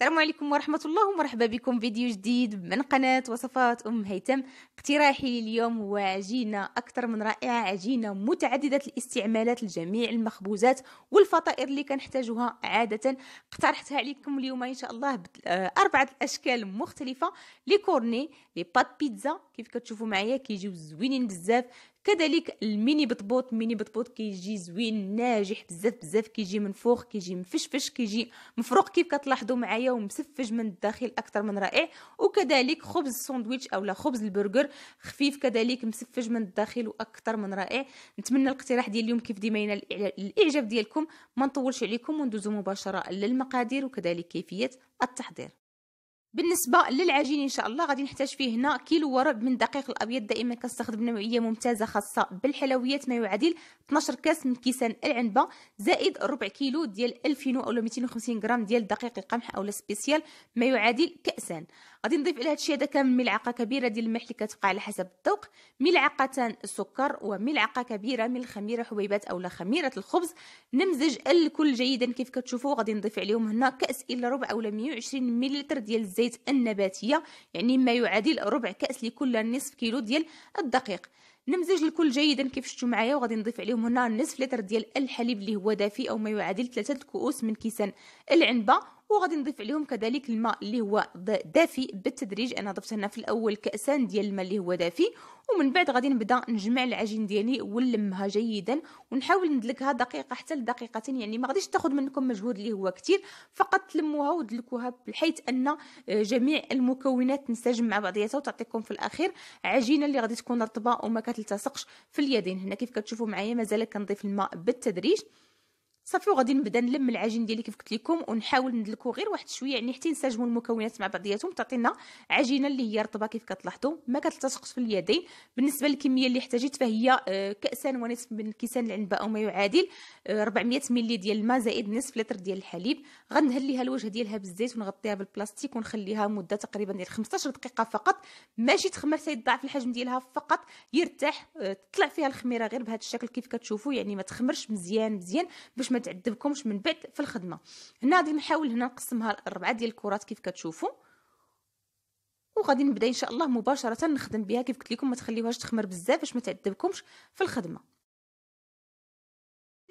السلام عليكم ورحمة الله ومرحبا بكم فيديو جديد من قناة وصفات أم هيثم اقتراحي اليوم هو عجينة أكثر من رائعة عجينة متعددة الاستعمالات لجميع المخبوزات والفطائر اللي كنحتاجوها عادة اقترحتها عليكم اليوم إن شاء الله بأربعة أشكال مختلفة لي كورني لي بات بيتزا كيف كتشوفوا معايا كيجيو زوينين بزاف كذلك الميني بطبوط الميني بطبوط كيجي زوين ناجح بزاف بزاف كيجي منفوخ كيجي مفشفش كيجي مفروق كيف كتلاحظوا معايا ومسفج من الداخل اكثر من رائع وكذلك خبز الساندويتش اولا خبز البرجر خفيف كذلك مسفج من الداخل واكثر من رائع نتمنى الاقتراح ديال اليوم كيف ديما ينال الاعجاب ديالكم ما نطولش عليكم وندوزو مباشره للمقادير وكذلك كيفيه التحضير بالنسبه للعجين ان شاء الله غادي نحتاج فيه هنا كيلو وربع من الدقيق الابيض دائما كنستخدم نوعيه ممتازه خاصه بالحلويات ما يعادل 12 كاس من كيسان العنبه زائد ربع كيلو ديال 2000 او 250 غرام ديال دقيق القمح او سبيسيال ما يعادل كاسان غادي نضيف الى هادشي هذا كامل ملعقه كبيره ديال الملح اللي كتبقى على حسب الذوق ملعقتان سكر وملعقه كبيره من الخميره حبيبات اولا خميره الخبز نمزج الكل جيدا كيف كتشوفوا غادي نضيف عليهم هنا كاس الا ربع اولا 120 ملل ديال الزيت الزيت النباتية يعني ما يعادل ربع كأس لكل نصف كيلو ديال الدقيق نمزج الكل جيدا كيف شفتوا معايا وغادي نضيف عليهم هنا نصف لتر ديال الحليب اللي هو دافي او ما يعادل ثلاثة كؤوس من كيسان العنبه وغادي نضيف عليهم كذلك الماء اللي هو دافي بالتدريج انا ضفت هنا في الاول كاسان ديال الماء اللي هو دافي ومن بعد غادي نبدا نجمع العجين ديالي ونلمها جيدا ونحاول ندلكها دقيقه حتى لدقيقتين يعني ما غاديش تاخذ منكم مجهود اللي هو كثير فقط تلموها ودلكوها بحيث ان آه، جميع المكونات تنسجم مع بعضياتها وتعطيكم في الاخير عجينه اللي غادي تكون رطبه وما كتلتصقش في اليدين هنا كيف كتشوفوا معايا مازال كنضيف الماء بالتدريج صافي وغادي نبدا نلم العجين ديالي كيف قلت لكم ونحاول ندلكو غير واحد شويه يعني حتى ينسجموا المكونات مع بعضياتهم تعطينا عجينه اللي هي رطبه كيف كتلاحظوا ما كتلتصقش في اليدين بالنسبه للكميه اللي احتاجت فهي آه، كاسان ونصف من كيسان العنبه او ما يعادل 400 آه، ملي ديال الماء زائد نصف لتر ديال الحليب غنهليها الوجه ديالها بالزيت ونغطيها بالبلاستيك ونخليها مده تقريبا ديال 15 دقيقه فقط ماشي تخمر تضاعف الحجم ديالها فقط يرتاح آه، تطلع فيها الخميره غير بهذا الشكل كيف كتشوفوا يعني ما تخمرش مزيان مزيان باش ما تعذبكمش من بعد في الخدمه هنا غادي نحاول هنا نقسمها الاربعه ديال الكرات كيف كتشوفوا وغادي نبدا ان شاء الله مباشره نخدم بها كيف قلت لكم ما تخليوهاش تخمر بزاف باش ما تعذبكمش في الخدمه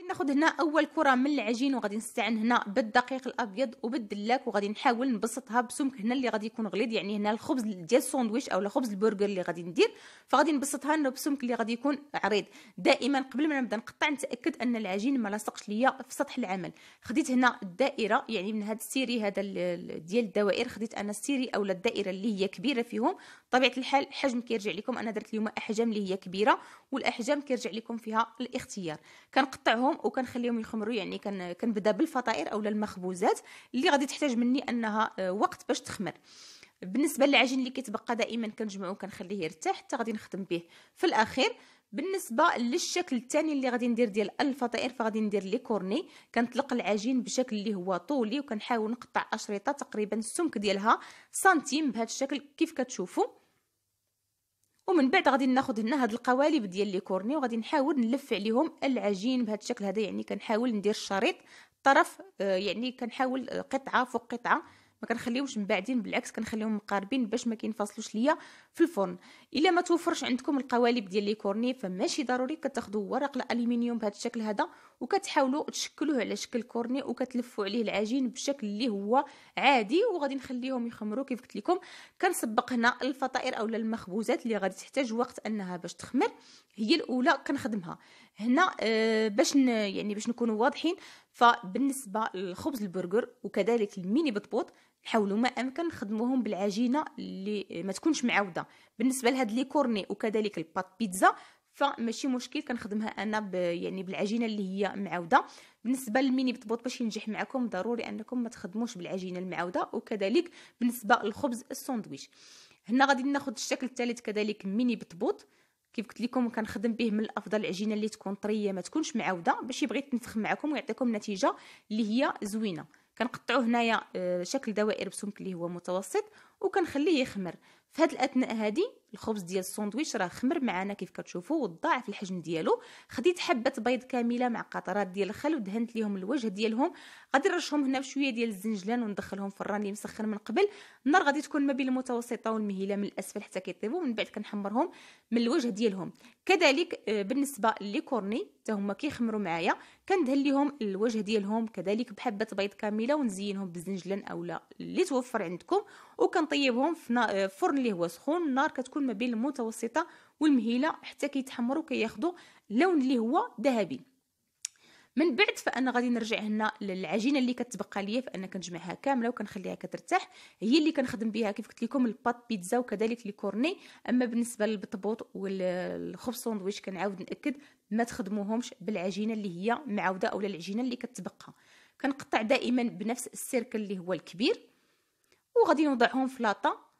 ناخذ هنا اول كره من العجين وغادي نستعن هنا بالدقيق الابيض وبالدلاك وغادي نحاول نبسطها بسمك هنا اللي غادي يكون غليظ يعني هنا الخبز ديال الساندويتش او الخبز البرجر اللي غادي ندير فغادي نبسطها هنا بسمك اللي غادي يكون عريض دائما قبل ما نبدا نقطع نتاكد ان العجين ما لاصقش ليا في سطح العمل خديت هنا الدائره يعني من هذا السيري هذا ديال الدوائر خديت انا السيري اولا الدائره اللي هي كبيره فيهم طبيعه الحال الحجم كيرجع لكم انا درت اليوم احجام اللي هي كبيره والاحجام كيرجع لكم فيها الاختيار كنقطعهم عليهم وكنخليهم يخمروا يعني كنبدا بالفطائر اولا المخبوزات اللي غادي تحتاج مني انها آه، وقت باش تخمر بالنسبه للعجين اللي كيتبقى دائما كنجمعو كنخليه يرتاح حتى غادي نخدم به في الاخير بالنسبه للشكل الثاني اللي غادي ندير ديال الفطائر فغادي ندير لي كورني كنطلق العجين بشكل اللي هو طولي وكنحاول نقطع اشرطه تقريبا السمك ديالها سنتيم بهذا الشكل كيف كتشوفوا ومن بعد غادي ناخذ هنا هاد القوالب ديال لي كورني وغادي نحاول نلف عليهم العجين بهذا الشكل هذا يعني كنحاول ندير الشريط طرف آه، يعني كنحاول آه، قطعه فوق قطعه ما كنخليهمش مبعدين بالعكس كنخليهم مقاربين باش ما كينفصلوش ليا في الفرن الا ما توفرش عندكم القوالب ديال لي كورني فماشي ضروري كتاخذوا ورق الالومنيوم بهذا الشكل هذا وكتحاولوا تشكلوه على شكل كورني وكتلفوا عليه العجين بشكل اللي هو عادي وغادي نخليهم يخمروا كيف قلت لكم كنسبق هنا الفطائر اولا المخبوزات اللي غادي تحتاج وقت انها باش تخمر هي الاولى كنخدمها هنا آه باش يعني باش نكونوا واضحين فبالنسبه للخبز البرجر وكذلك الميني بطبوط حاولوا ما امكن نخدموهم بالعجينه اللي ما تكونش معوده بالنسبه لهاد لي كورني وكذلك البات بيتزا فماشي مشكل كنخدمها انا ب يعني بالعجينه اللي هي معوده بالنسبه للميني بطبوط باش ينجح معكم ضروري انكم ما تخدموش بالعجينه المعوده وكذلك بالنسبه للخبز الساندويش هنا غادي ناخذ الشكل الثالث كذلك ميني بطبوط كيف قلت لكم كنخدم به من الافضل العجينه اللي تكون طريه ما تكونش معوده باش يبغي تنفخ معكم ويعطيكم نتيجه اللي هي زوينه كنقطعو هنايا آه، شكل دوائر بسمك اللي هو متوسط وكنخليه يخمر في هاد الاثناء هادي الخبز ديال الساندويتش راه خمر معانا كيف كتشوفوا وضاعف الحجم ديالو خديت حبه بيض كامله مع قطرات ديال الخل ودهنت ليهم الوجه ديالهم غادي نرشهم هنا بشويه ديال الزنجلان وندخلهم في الران اللي مسخن من قبل النار غادي تكون ما بين المتوسطه والمهيله من الاسفل حتى كيطيبوا من بعد كنحمرهم من الوجه ديالهم كذلك آه، بالنسبه لكورني حتى هما كيخمروا معايا كندهن ليهم الوجه ديالهم كذلك بحبه بيض كامله ونزينهم بالزنجلان اولا اللي توفر عندكم وكنطيبهم في آه، فرن اللي هو سخون النار كتكون كيكون ما بين المتوسطه والمهيله حتى كيتحمروا كياخذوا اللون اللي هو ذهبي من بعد فانا غادي نرجع هنا للعجينه اللي كتبقى ليا فانا كنجمعها كامله وكنخليها كترتاح هي اللي كنخدم بها كيف قلت لكم الباط بيتزا وكذلك لي كورني اما بالنسبه للبطبوط والخبز ساندويتش كنعاود ناكد ما تخدموهمش بالعجينه اللي هي معوده اولا العجينه اللي كتبقى كنقطع دائما بنفس السيركل اللي هو الكبير وغادي نوضعهم في لاطه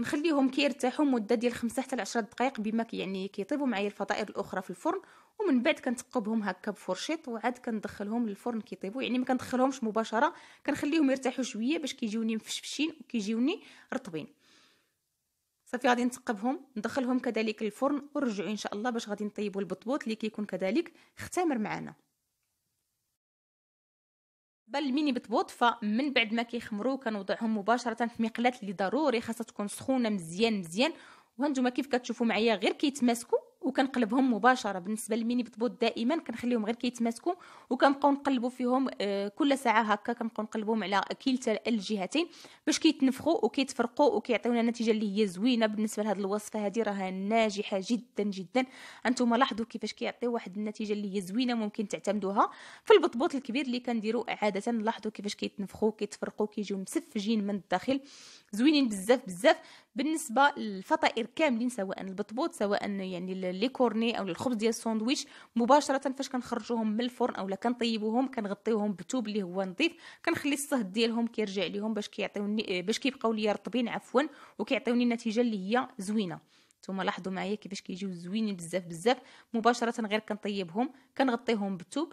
نخليهم كيرتاحوا مده ديال 5 حتى 10 دقائق بما يعني كيطيبوا معايا الفطائر الاخرى في الفرن ومن بعد كنتقبهم هكا بفرشيط وعاد كندخلهم للفرن كيطيبوا يعني ما كندخلهمش مباشره كنخليهم يرتاحوا شويه باش كيجيوني مفشفشين وكيجيوني رطبين صافي غادي نتقبهم ندخلهم كذلك للفرن ونرجعوا ان شاء الله باش غادي نطيبوا البطبوط اللي كيكون كذلك اختمر معنا بل ملي بتبوط فمن بعد ما كيخمروا كنوضعهم مباشره في مقلاه اللي ضروري خاصها تكون سخونه مزيان مزيان وهانتوما كيف كتشوفوا معايا غير كيتماسكوا وكنقلبهم مباشره بالنسبه للميني بطبوط دائما كنخليهم غير كيتماسكوا وكنبقاو نقلبوا فيهم آه، كل ساعه هكا كنبقاو نقلبوهم على كلتا الجهتين باش كيتنفخوا وكيتفرقوا وكيعطيونا نتيجه اللي هي زوينه بالنسبه لهذه الوصفه هذه راها ناجحه جدا جدا انتم لاحظوا كيفاش كيعطيو واحد النتيجه اللي هي زوينه ممكن تعتمدوها في البطبوط الكبير اللي كنديروا عاده لاحظوا كيفاش كيتنفخوا كيتفرقوا كيجيو مسفجين من الداخل زوينين بزاف بزاف بالنسبه للفطائر كاملين سواء البطبوط سواء يعني لي كورني او الخبز ديال الساندويتش مباشره فاش كنخرجوهم من الفرن اولا كنطيبوهم كنغطيوهم بتوب اللي هو نظيف كنخلي الصهد ديالهم كيرجع ليهم باش كيعطيوني باش كيبقاو ليا رطبين عفوا وكيعطيوني النتيجه اللي هي زوينه نتوما لاحظوا معايا كيفاش كيجيو زوينين بزاف بزاف مباشره غير كنطيبهم كنغطيهم بتوب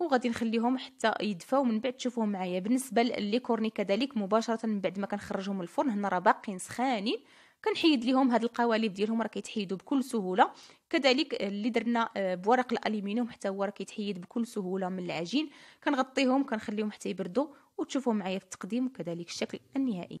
وغادي نخليهم حتى يدفاو من بعد تشوفوهم معايا بالنسبه للي كورني كذلك مباشره من بعد ما كنخرجهم من الفرن هنا راه باقيين سخانين كنحيد ليهم هاد القوالب ديالهم راه كيتحيدوا بكل سهوله كذلك آه، اللي درنا آه، بورق الالومنيوم حتى هو راه كيتحيد بكل سهوله من العجين كنغطيهم كنخليهم حتى يبردوا وتشوفوا معايا في التقديم وكذلك الشكل النهائي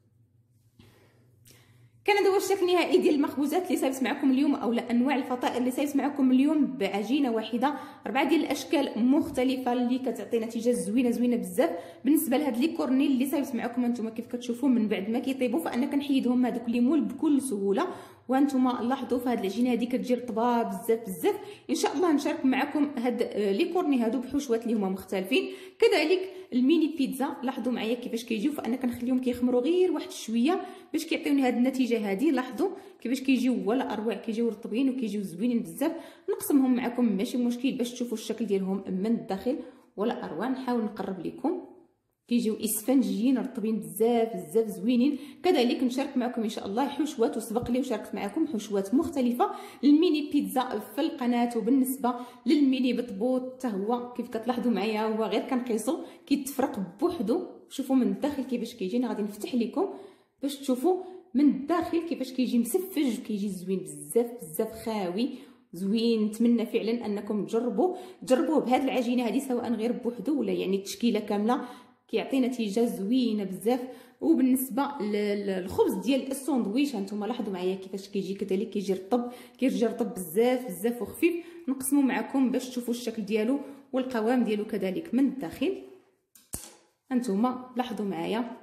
كان هذا هو الشكل النهائي ديال المخبوزات اللي صايبت معكم اليوم اولا انواع الفطائر اللي صايبت معكم اليوم بعجينه واحده اربعه ديال الاشكال مختلفه اللي كتعطي نتيجه زوينه زوينه بزاف بالنسبه لهاد لي كورنيل اللي صايبت معكم انتم كيف كتشوفوا من بعد ما كيطيبوا فانا كنحيدهم هذوك مول بكل سهوله وانتم لاحظوا في هذه العجينه هذه كتجي رطبه بزاف بزاف ان شاء الله نشارك معكم هاد لي كورني هادو بحشوات اللي هما مختلفين كذلك الميني بيتزا لاحظوا معايا كيفاش كيجيو فانا كنخليهم كيخمروا غير واحد شويه باش كيعطيوني هاد النتيجه هادي لاحظوا كيفاش كيجيو ولا اروع كيجيو رطبين وكيجيو زوينين بزاف نقسمهم معكم ماشي مشكل باش تشوفوا الشكل ديالهم من الداخل ولا اروع نحاول نقرب لكم كيجيو اسفنجيين رطبين بزاف بزاف زوينين كذلك نشارك معكم ان شاء الله حشوات وسبق لي وشاركت معكم حشوات مختلفه الميني بيتزا في القناه وبالنسبه للميني بطبوط حتى هو كيف كتلاحظوا معايا هو غير كنقيسو كيتفرق بوحدو شوفوا من الداخل كيفاش انا غادي نفتح لكم باش تشوفوا من الداخل كيفاش كيجي مسفج وكيجي زوين بزاف بزاف خاوي زوين نتمنى فعلا انكم تجربوا تجربوه بهذه العجينه هذه سواء غير بوحدو ولا يعني التشكيله كامله كيعطي نتيجه زوينه بزاف وبالنسبه للخبز ديال الساندويش هانتوما لاحظوا معايا كيفاش كيجي كذلك كيجي رطب كيرجع رطب بزاف بزاف وخفيف نقسمو معكم باش تشوفوا الشكل ديالو والقوام ديالو كذلك من الداخل هانتوما لاحظوا معايا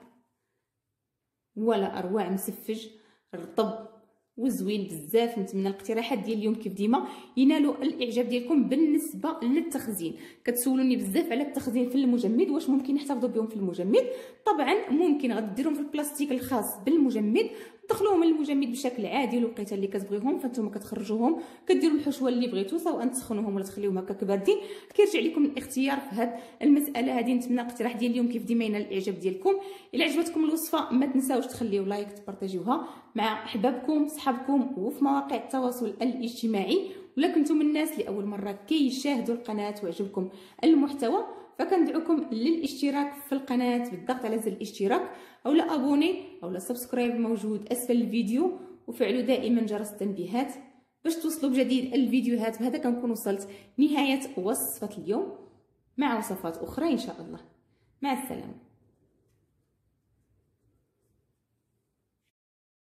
ولا اروع مسفج رطب وزوين بزاف نتمنى الاقتراحات ديال اليوم كيف ديما ينالوا الاعجاب ديالكم بالنسبه للتخزين كتسولوني بزاف على التخزين في المجمد واش ممكن نحتفظوا بهم في المجمد طبعا ممكن غديرهم في البلاستيك الخاص بالمجمد دخلوهم للمجمد بشكل عادي الوقيته اللي كتبغيهم فانتوما كتخرجوهم كديروا الحشوه اللي بغيتو سواء تسخنوهم ولا تخليوهم هكاك باردين كيرجع لكم الاختيار في هاد المساله هذه نتمنى الاقتراح ديال اليوم كيف ديما ينال الاعجاب ديالكم الا عجبتكم الوصفه ما تنساوش تخليو لايك تبارطاجيوها مع احبابكم صحابكم وفي مواقع التواصل الاجتماعي ولا كنتم الناس لاول اول مره كيشاهدوا القناه وعجبكم المحتوى فكندعوكم للاشتراك في القناه بالضغط على زر الاشتراك اولا ابوني اولا سبسكرايب موجود اسفل الفيديو وفعلوا دائما جرس التنبيهات باش توصلوا بجديد الفيديوهات بهذا كنكون وصلت نهايه وصفه اليوم مع وصفات اخرى ان شاء الله مع السلامه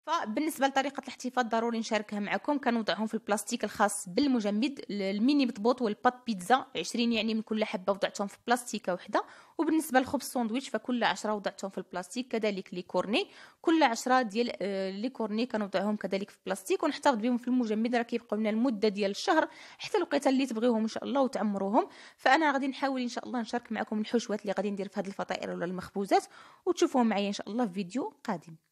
فبالنسبه لطريقه الاحتفاظ ضروري نشاركها معكم كنوضعهم في البلاستيك الخاص بالمجمد الميني بطبوط والبات بيتزا 20 يعني من كل حبه وضعتهم في بلاستيكه وحده وبالنسبه لخبز ساندويتش فكل 10 وضعتهم في البلاستيك كذلك لي كورني كل 10 ديال آه، لي كورني كنوضعهم كذلك في البلاستيك ونحتفظ بهم في المجمد راه كيبقاو لنا المده ديال الشهر حتى الوقيته اللي تبغيوهم ان شاء الله وتعمروهم فانا غادي نحاول ان شاء الله نشارك معكم الحشوات اللي غادي ندير في هذه الفطائر ولا المخبوزات وتشوفوهم معايا ان شاء الله في فيديو قادم